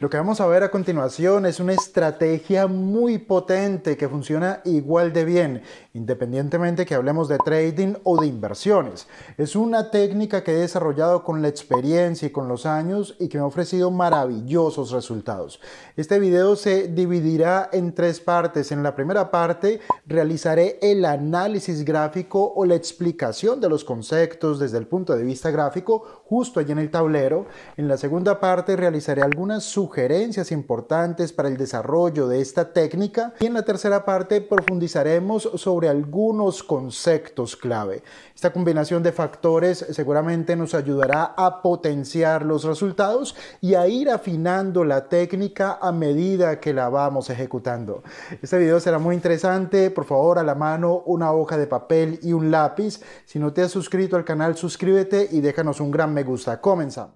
Lo que vamos a ver a continuación es una estrategia muy potente que funciona igual de bien, independientemente que hablemos de trading o de inversiones. Es una técnica que he desarrollado con la experiencia y con los años y que me ha ofrecido maravillosos resultados. Este video se dividirá en tres partes. En la primera parte realizaré el análisis gráfico o la explicación de los conceptos desde el punto de vista gráfico justo allí en el tablero. En la segunda parte realizaré algunas sugerencias sugerencias importantes para el desarrollo de esta técnica y en la tercera parte profundizaremos sobre algunos conceptos clave. Esta combinación de factores seguramente nos ayudará a potenciar los resultados y a ir afinando la técnica a medida que la vamos ejecutando. Este video será muy interesante, por favor a la mano una hoja de papel y un lápiz. Si no te has suscrito al canal, suscríbete y déjanos un gran me gusta. Comenzamos.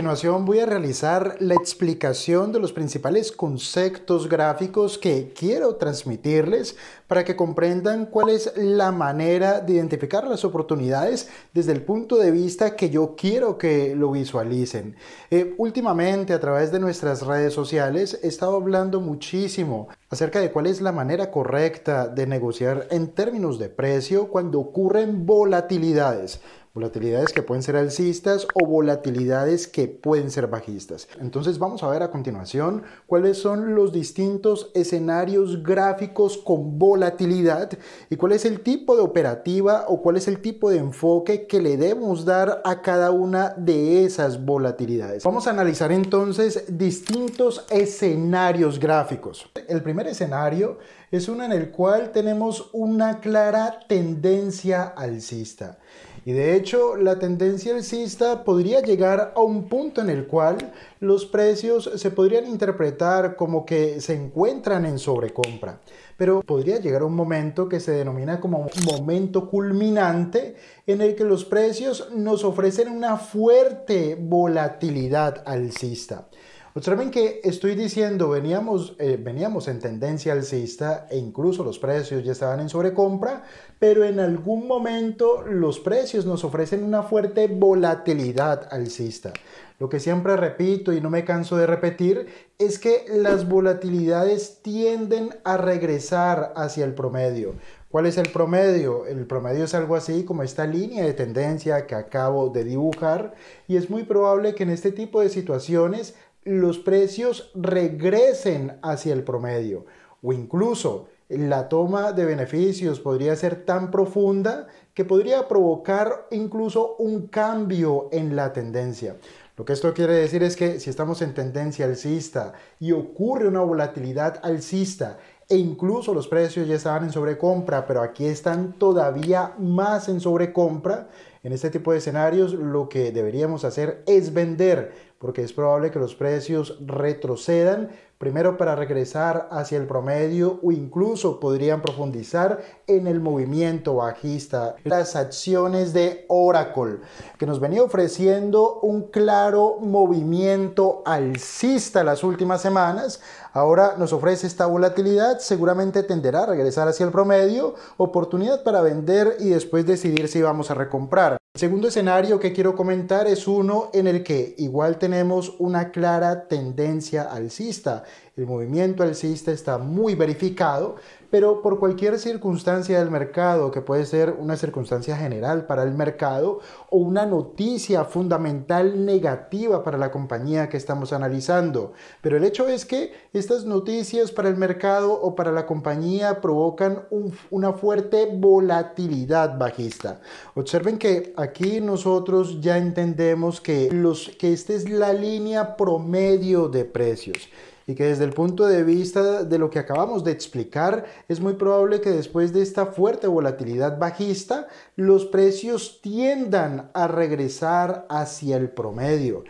continuación voy a realizar la explicación de los principales conceptos gráficos que quiero transmitirles para que comprendan cuál es la manera de identificar las oportunidades desde el punto de vista que yo quiero que lo visualicen. Eh, últimamente a través de nuestras redes sociales he estado hablando muchísimo acerca de cuál es la manera correcta de negociar en términos de precio cuando ocurren volatilidades. Volatilidades que pueden ser alcistas o volatilidades que pueden ser bajistas. Entonces vamos a ver a continuación cuáles son los distintos escenarios gráficos con volatilidad y cuál es el tipo de operativa o cuál es el tipo de enfoque que le debemos dar a cada una de esas volatilidades. Vamos a analizar entonces distintos escenarios gráficos. El primer escenario es uno en el cual tenemos una clara tendencia alcista. Y de hecho, la tendencia alcista podría llegar a un punto en el cual los precios se podrían interpretar como que se encuentran en sobrecompra, pero podría llegar a un momento que se denomina como momento culminante en el que los precios nos ofrecen una fuerte volatilidad alcista. Observen que estoy diciendo, veníamos, eh, veníamos en tendencia alcista e incluso los precios ya estaban en sobrecompra, pero en algún momento los precios nos ofrecen una fuerte volatilidad alcista. Lo que siempre repito y no me canso de repetir es que las volatilidades tienden a regresar hacia el promedio. ¿Cuál es el promedio? El promedio es algo así como esta línea de tendencia que acabo de dibujar y es muy probable que en este tipo de situaciones los precios regresen hacia el promedio o incluso la toma de beneficios podría ser tan profunda que podría provocar incluso un cambio en la tendencia. Lo que esto quiere decir es que si estamos en tendencia alcista y ocurre una volatilidad alcista e incluso los precios ya estaban en sobrecompra, pero aquí están todavía más en sobrecompra, en este tipo de escenarios lo que deberíamos hacer es vender porque es probable que los precios retrocedan, primero para regresar hacia el promedio o incluso podrían profundizar en el movimiento bajista. Las acciones de Oracle, que nos venía ofreciendo un claro movimiento alcista las últimas semanas, Ahora nos ofrece esta volatilidad, seguramente tenderá a regresar hacia el promedio, oportunidad para vender y después decidir si vamos a recomprar. El segundo escenario que quiero comentar es uno en el que igual tenemos una clara tendencia alcista. El movimiento alcista está muy verificado, pero por cualquier circunstancia del mercado, que puede ser una circunstancia general para el mercado o una noticia fundamental negativa para la compañía que estamos analizando. Pero el hecho es que estas noticias para el mercado o para la compañía provocan una fuerte volatilidad bajista. Observen que aquí nosotros ya entendemos que, los, que esta es la línea promedio de precios y que desde el punto de vista de lo que acabamos de explicar, es muy probable que después de esta fuerte volatilidad bajista, los precios tiendan a regresar hacia el promedio.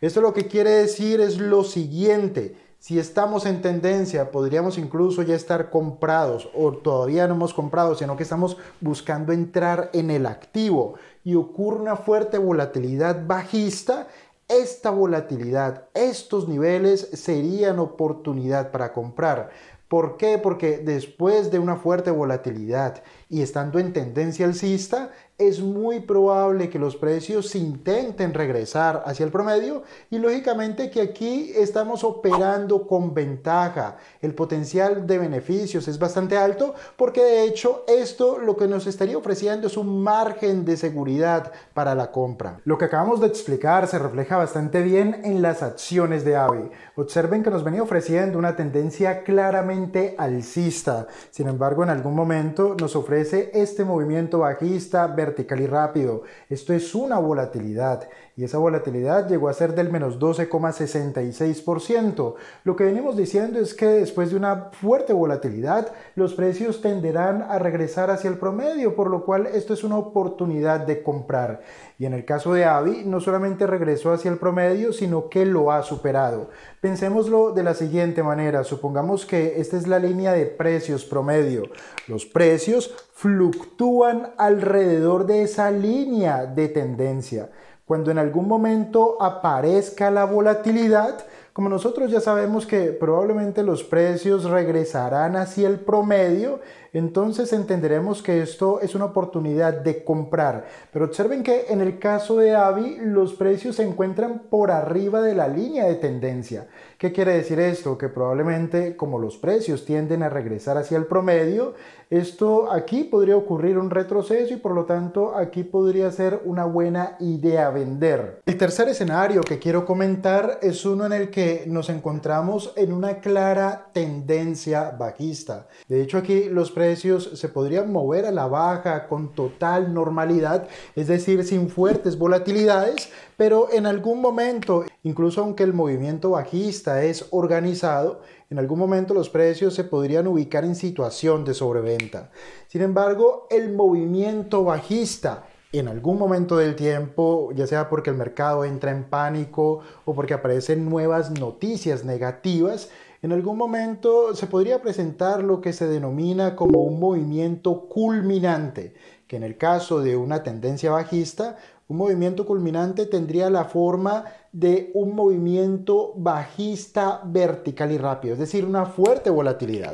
Esto lo que quiere decir es lo siguiente. Si estamos en tendencia, podríamos incluso ya estar comprados o todavía no hemos comprado, sino que estamos buscando entrar en el activo y ocurre una fuerte volatilidad bajista, esta volatilidad, estos niveles serían oportunidad para comprar. ¿Por qué? Porque después de una fuerte volatilidad y estando en tendencia alcista, es muy probable que los precios intenten regresar hacia el promedio y lógicamente que aquí estamos operando con ventaja. El potencial de beneficios es bastante alto porque de hecho esto lo que nos estaría ofreciendo es un margen de seguridad para la compra. Lo que acabamos de explicar se refleja bastante bien en las acciones de AVE. Observen que nos venía ofreciendo una tendencia claramente alcista. Sin embargo, en algún momento nos ofrece este movimiento bajista vertical y rápido. Esto es una volatilidad y esa volatilidad llegó a ser del menos 12,66%. Lo que venimos diciendo es que después de una fuerte volatilidad, los precios tenderán a regresar hacia el promedio, por lo cual esto es una oportunidad de comprar. Y en el caso de Avi, no solamente regresó hacia el promedio, sino que lo ha superado. Pensémoslo de la siguiente manera, supongamos que esta es la línea de precios promedio. Los precios fluctúan alrededor de esa línea de tendencia. Cuando en algún momento aparezca la volatilidad, como nosotros ya sabemos que probablemente los precios regresarán hacia el promedio, entonces entenderemos que esto es una oportunidad de comprar. Pero observen que en el caso de Avi los precios se encuentran por arriba de la línea de tendencia. ¿Qué quiere decir esto? Que probablemente como los precios tienden a regresar hacia el promedio, esto aquí podría ocurrir un retroceso y por lo tanto aquí podría ser una buena idea vender. El tercer escenario que quiero comentar es uno en el que nos encontramos en una clara tendencia bajista. De hecho aquí los precios se podrían mover a la baja con total normalidad, es decir, sin fuertes volatilidades, pero en algún momento, incluso aunque el movimiento bajista es organizado, en algún momento los precios se podrían ubicar en situación de sobreventa. Sin embargo, el movimiento bajista en algún momento del tiempo, ya sea porque el mercado entra en pánico o porque aparecen nuevas noticias negativas, en algún momento se podría presentar lo que se denomina como un movimiento culminante, que en el caso de una tendencia bajista, un movimiento culminante tendría la forma de un movimiento bajista vertical y rápido, es decir, una fuerte volatilidad.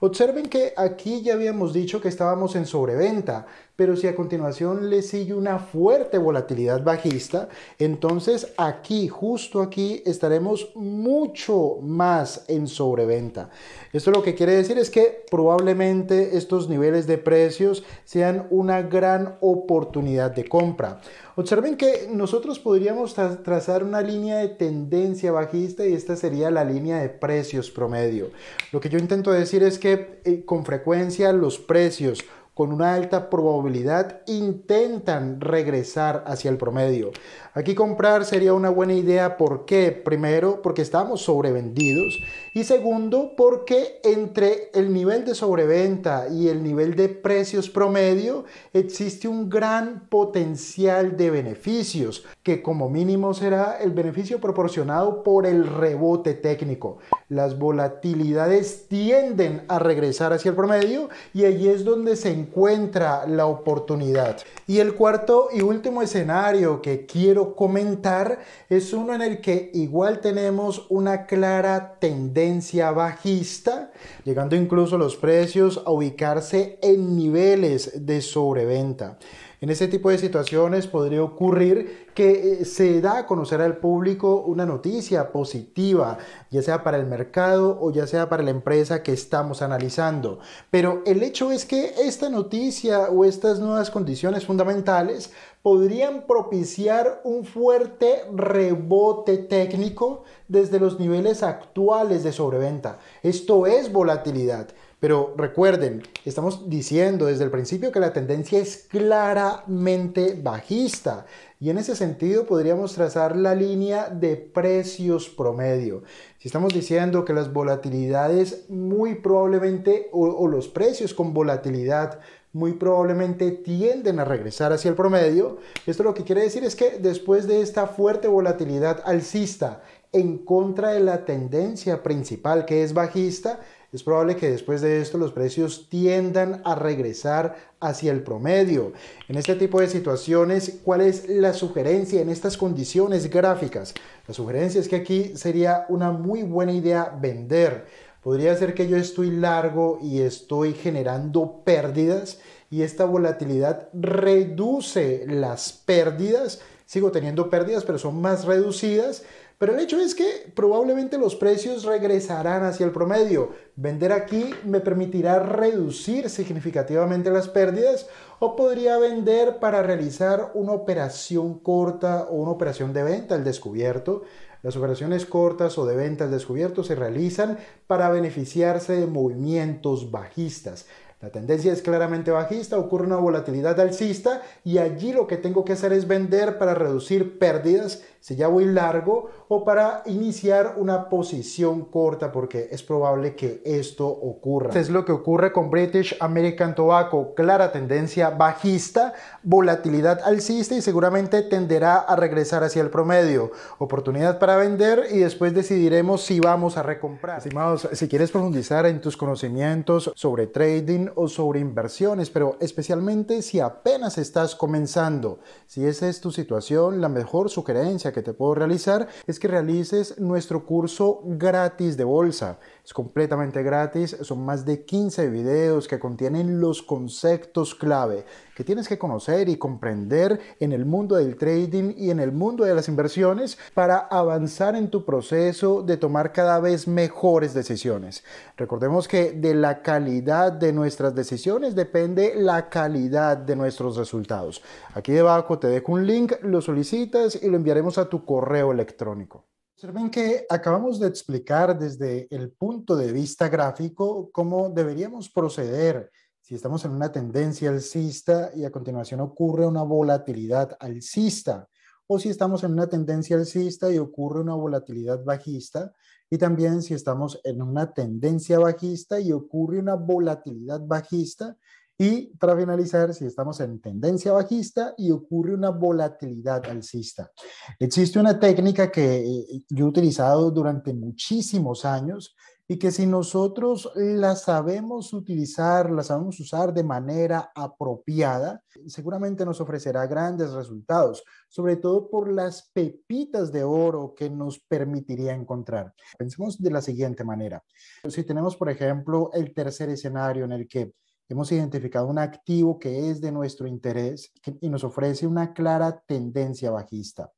Observen que aquí ya habíamos dicho que estábamos en sobreventa, pero si a continuación le sigue una fuerte volatilidad bajista, entonces aquí, justo aquí, estaremos mucho más en sobreventa. Esto lo que quiere decir es que probablemente estos niveles de precios sean una gran oportunidad de compra. Observen que nosotros podríamos trazar una línea de tendencia bajista y esta sería la línea de precios promedio. Lo que yo intento decir es que eh, con frecuencia los precios con una alta probabilidad intentan regresar hacia el promedio. Aquí comprar sería una buena idea. porque Primero, porque estamos sobrevendidos. Y segundo, porque entre el nivel de sobreventa y el nivel de precios promedio existe un gran potencial de beneficios que como mínimo será el beneficio proporcionado por el rebote técnico. Las volatilidades tienden a regresar hacia el promedio y allí es donde se encuentra la oportunidad. Y el cuarto y último escenario que quiero comentar es uno en el que igual tenemos una clara tendencia bajista, llegando incluso los precios a ubicarse en niveles de sobreventa. En ese tipo de situaciones podría ocurrir que eh, se da a conocer al público una noticia positiva, ya sea para el mercado o ya sea para la empresa que estamos analizando. Pero el hecho es que esta noticia o estas nuevas condiciones fundamentales podrían propiciar un fuerte rebote técnico desde los niveles actuales de sobreventa. Esto es volatilidad. Pero recuerden, estamos diciendo desde el principio que la tendencia es claramente bajista y en ese sentido podríamos trazar la línea de precios promedio. Si estamos diciendo que las volatilidades muy probablemente o, los precios con volatilidad muy probablemente tienden a regresar hacia el promedio. Esto lo que quiere decir es que después de esta fuerte volatilidad alcista en contra de la tendencia principal que es bajista, es probable que después de esto los precios tiendan a regresar hacia el promedio. En este tipo de situaciones, ¿cuál es la sugerencia en estas condiciones gráficas? La sugerencia es que aquí sería una muy buena idea vender. Podría ser que yo estoy largo y estoy generando pérdidas y esta volatilidad reduce las pérdidas. Sigo teniendo pérdidas, pero son más reducidas pero el hecho es que probablemente los precios regresarán hacia el promedio. Vender aquí me permitirá reducir significativamente las pérdidas o podría vender para realizar una operación corta o una operación de venta al descubierto. Las operaciones cortas o de venta al descubierto se realizan para beneficiarse de movimientos bajistas. La tendencia es claramente bajista, ocurre una volatilidad alcista y allí lo que tengo que hacer es vender para reducir pérdidas si ya voy largo o para iniciar una posición corta porque es probable que esto ocurra. es lo que ocurre con British American Tobacco, clara tendencia bajista, volatilidad alcista y seguramente tenderá a regresar hacia el promedio. Oportunidad para vender y después decidiremos si vamos a recomprar. Estimados, si quieres profundizar en tus conocimientos sobre trading o sobre inversiones, pero especialmente si apenas estás comenzando, si esa es tu situación, la mejor sugerencia que te puedo realizar es que realices nuestro curso gratis de bolsa. Es completamente gratis, son más de 15 videos que contienen los conceptos clave que tienes que conocer y comprender en el mundo del trading y en el mundo de las inversiones para avanzar en tu proceso de tomar cada vez mejores decisiones. Recordemos que de la calidad de nuestras decisiones depende la calidad de nuestros resultados. Aquí debajo te dejo un link, lo solicitas y lo enviaremos a tu correo electrónico. Observen que acabamos de explicar desde el punto de vista gráfico cómo deberíamos proceder si estamos en una tendencia alcista y a continuación ocurre una volatilidad alcista, o si estamos en una tendencia alcista y ocurre una volatilidad bajista, y también si estamos en una tendencia bajista y ocurre una volatilidad bajista y para finalizar, si estamos en tendencia bajista y ocurre una volatilidad alcista. Existe una técnica que eh, yo he utilizado durante muchísimos años y que si nosotros la sabemos utilizar, la sabemos usar de manera apropiada, seguramente nos ofrecerá grandes resultados, sobre todo por las pepitas de oro que nos permitiría encontrar. Pensemos de la siguiente manera. Si tenemos, por ejemplo, el tercer escenario en el que Hemos identificado un activo que es de nuestro interés y nos ofrece una clara tendencia bajista.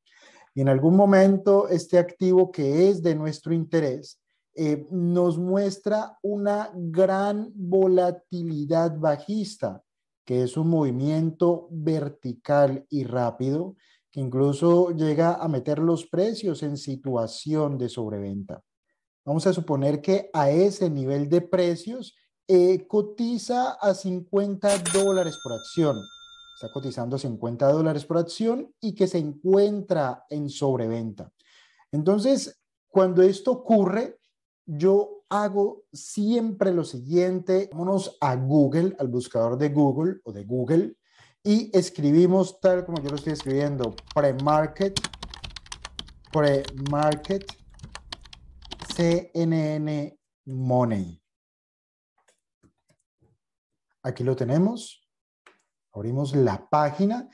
Y en algún momento este activo que es de nuestro interés eh, nos muestra una gran volatilidad bajista, que es un movimiento vertical y rápido que incluso llega a meter los precios en situación de sobreventa. Vamos a suponer que a ese nivel de precios eh, cotiza a 50 dólares por acción, está cotizando 50 dólares por acción y que se encuentra en sobreventa. Entonces, cuando esto ocurre, yo hago siempre lo siguiente, vámonos a Google, al buscador de Google o de Google, y escribimos tal como yo lo estoy escribiendo, pre-market, pre-market, CNN Money. Aquí lo tenemos. Abrimos la página.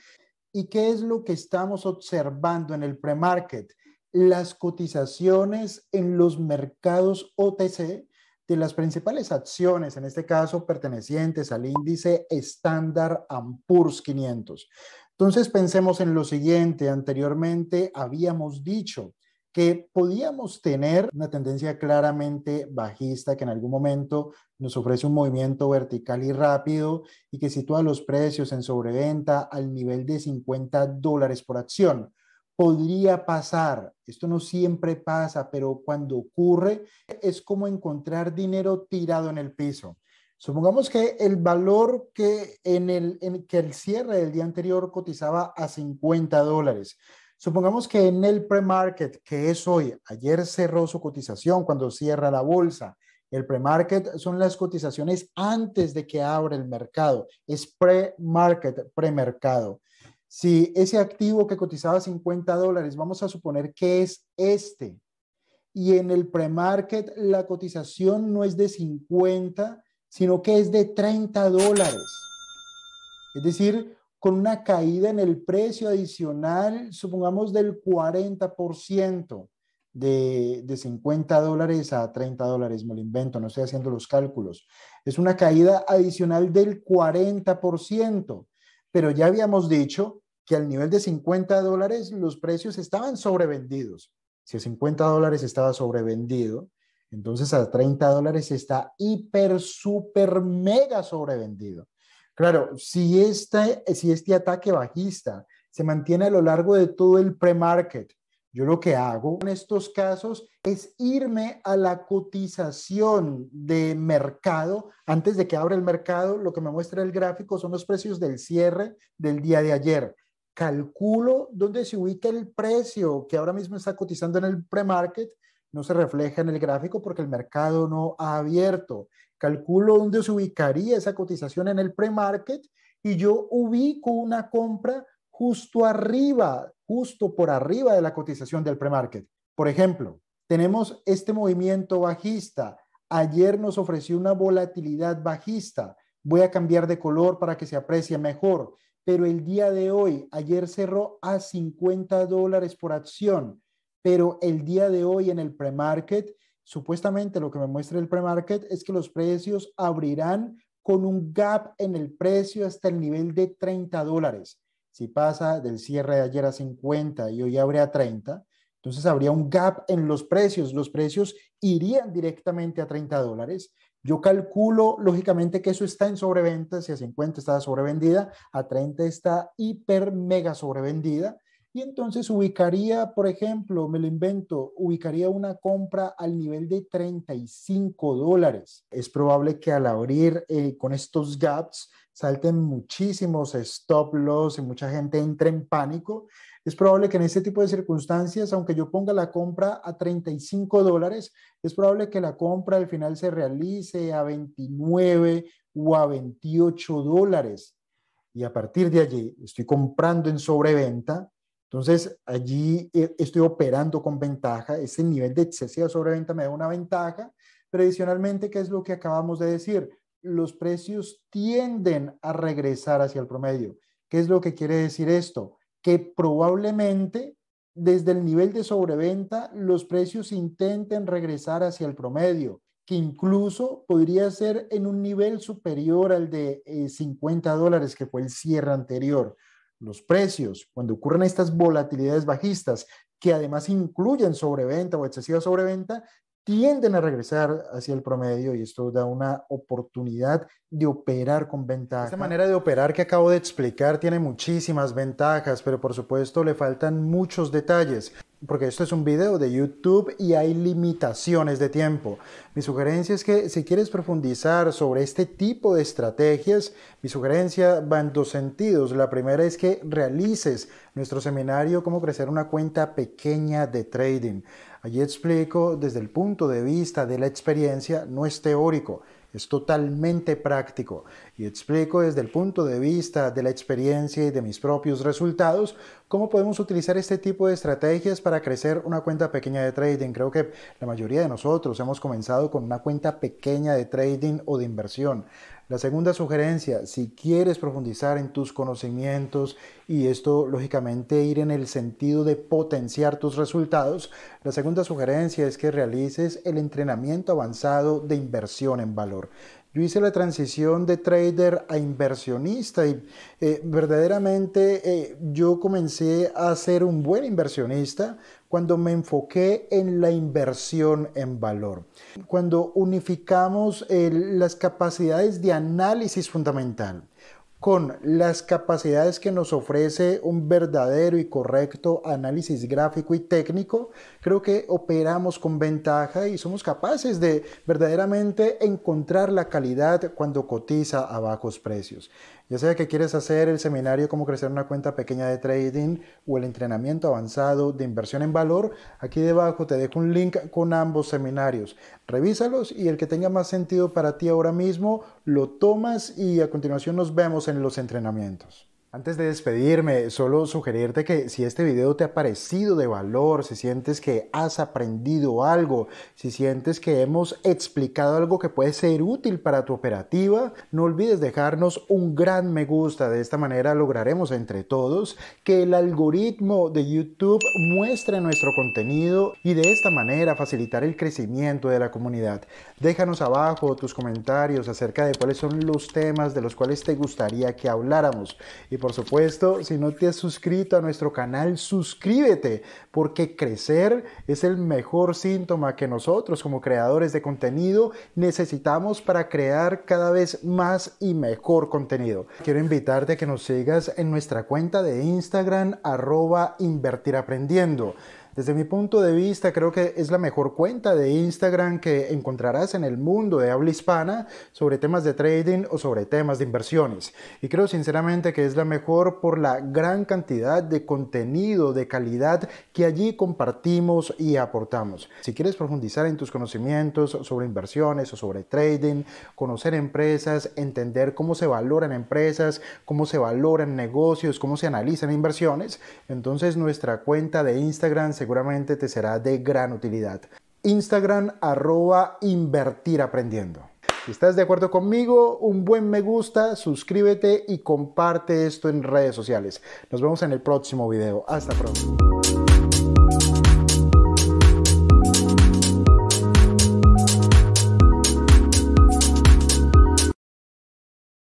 ¿Y qué es lo que estamos observando en el pre-market? Las cotizaciones en los mercados OTC de las principales acciones, en este caso pertenecientes al índice estándar Ampurs 500. Entonces pensemos en lo siguiente. Anteriormente habíamos dicho que podíamos tener una tendencia claramente bajista que en algún momento nos ofrece un movimiento vertical y rápido y que sitúa los precios en sobreventa al nivel de 50 dólares por acción. Podría pasar, esto no siempre pasa, pero cuando ocurre es como encontrar dinero tirado en el piso. Supongamos que el valor que en el, que el cierre del día anterior cotizaba a 50 dólares. Supongamos que en el pre-market, que es hoy, ayer cerró su cotización cuando cierra la bolsa. El pre-market son las cotizaciones antes de que abra el mercado. Es pre-market, premercado. Si ese activo que cotizaba 50 dólares, vamos a suponer que es este. Y en el pre-market la cotización no es de 50, sino que es de 30 dólares. Es decir, con una caída en el precio adicional, supongamos del 40%, de, 50 dólares a 30 dólares, me lo invento, no estoy haciendo los cálculos. Es una caída adicional del 40%, pero ya habíamos dicho que al nivel de 50 dólares los precios estaban sobrevendidos. Si a 50 dólares estaba sobrevendido, entonces a 30 dólares está hiper, super, mega sobrevendido. Claro, si este, si este ataque bajista se mantiene a lo largo de todo el pre-market, yo lo que hago en estos casos es irme a la cotización de mercado. Antes de que abra el mercado, lo que me muestra el gráfico son los precios del cierre del día de ayer. Calculo dónde se ubica el precio que ahora mismo está cotizando en el pre-market. No se refleja en el gráfico porque el mercado no ha abierto calculo dónde se ubicaría esa cotización en el pre-market y yo ubico una compra justo arriba, justo por arriba de la cotización del pre-market. Por ejemplo, tenemos este movimiento bajista. Ayer nos ofreció una volatilidad bajista. Voy a cambiar de color para que se aprecie mejor. Pero el día de hoy, ayer cerró a 50 dólares por acción, pero el día de hoy en el pre-market Supuestamente lo que me muestra el pre-market es que los precios abrirán con un gap en el precio hasta el nivel de 30 dólares. Si pasa del cierre de ayer a 50 y hoy abre a 30, entonces habría un gap en los precios. Los precios irían directamente a 30 dólares. Yo calculo, lógicamente, que eso está en sobreventa. Si a 50 estaba sobrevendida, a 30 está hiper mega sobrevendida. Y entonces ubicaría, por ejemplo, me lo invento, ubicaría una compra al nivel de 35 dólares. Es probable que al abrir eh, con estos gaps salten muchísimos stop loss y mucha gente entre en pánico. Es probable que en este tipo de circunstancias, aunque yo ponga la compra a 35 dólares, es probable que la compra al final se realice a 29 o a 28 dólares. Y a partir de allí estoy comprando en sobreventa, entonces, allí eh, estoy operando con ventaja, ese nivel de excesiva sobreventa me da una ventaja, pero adicionalmente, ¿qué es lo que acabamos de decir? Los precios tienden a regresar hacia el promedio. ¿Qué es lo que quiere decir esto? Que probablemente desde el nivel de sobreventa los precios intenten regresar hacia el promedio, que incluso podría ser en un nivel superior al de 50 eh, dólares, que fue el cierre anterior los precios, cuando ocurren estas volatilidades bajistas que además incluyen sobreventa o excesiva sobreventa, tienden a regresar hacia el promedio y esto da una oportunidad de operar con ventaja. Esta manera de operar que acabo de explicar tiene muchísimas ventajas, pero por supuesto le faltan muchos detalles, porque esto es un video de YouTube y hay limitaciones de tiempo. Mi sugerencia es que si quieres profundizar sobre este tipo de estrategias, mi sugerencia va en dos sentidos. La primera es que realices nuestro seminario Cómo crecer una cuenta pequeña de trading. Allí explico desde el punto de vista de la experiencia, no es teórico, es totalmente práctico. Y explico desde el punto de vista de la experiencia y de mis propios resultados cómo podemos utilizar este tipo de estrategias para crecer una cuenta pequeña de trading. Creo que la mayoría de nosotros hemos comenzado con una cuenta pequeña de trading o de inversión. La segunda sugerencia, si quieres profundizar en tus conocimientos y esto lógicamente ir en el sentido de potenciar tus resultados, la segunda sugerencia es que realices el entrenamiento avanzado de inversión en valor. Yo hice la transición de trader a inversionista y eh, verdaderamente eh, yo comencé a ser un buen inversionista cuando me enfoqué en la inversión en valor, cuando unificamos eh, las capacidades de análisis fundamental con las capacidades que nos ofrece un verdadero y correcto análisis gráfico y técnico, creo que operamos con ventaja y somos capaces de verdaderamente encontrar la calidad cuando cotiza a bajos precios. Ya sea que quieres hacer el seminario cómo crecer una cuenta pequeña de trading o el entrenamiento avanzado de inversión en valor, aquí debajo te dejo un link con ambos seminarios. Revísalos y el que tenga más sentido para ti ahora mismo lo tomas y a continuación nos vemos en los entrenamientos. Antes de despedirme, solo sugerirte que si este video te ha parecido de valor, si sientes que has aprendido algo, si sientes que hemos explicado algo que puede ser útil para tu operativa, no olvides dejarnos un gran me gusta. De esta manera lograremos entre todos que el algoritmo de YouTube muestre nuestro contenido y de esta manera facilitar el crecimiento de la comunidad. Déjanos abajo tus comentarios acerca de cuáles son los temas de los cuales te gustaría que habláramos. Y por supuesto, si no te has suscrito a nuestro canal, suscríbete, porque crecer es el mejor síntoma que nosotros como creadores de contenido necesitamos para crear cada vez más y mejor contenido. Quiero invitarte a que nos sigas en nuestra cuenta de Instagram arroba invertiraprendiendo. Desde mi punto de vista, creo que es la mejor cuenta de Instagram que encontrarás en el mundo de habla hispana sobre temas de trading o sobre temas de inversiones. Y creo sinceramente que es la mejor por la gran cantidad de contenido de calidad que allí compartimos y aportamos. Si quieres profundizar en tus conocimientos sobre inversiones o sobre trading, conocer empresas, entender cómo se valoran empresas, cómo se valoran negocios, cómo se analizan inversiones, entonces nuestra cuenta de Instagram se seguramente te será de gran utilidad. Instagram arroba invertir aprendiendo. Si estás de acuerdo conmigo, un buen me gusta, suscríbete y comparte esto en redes sociales. Nos vemos en el próximo video. Hasta pronto.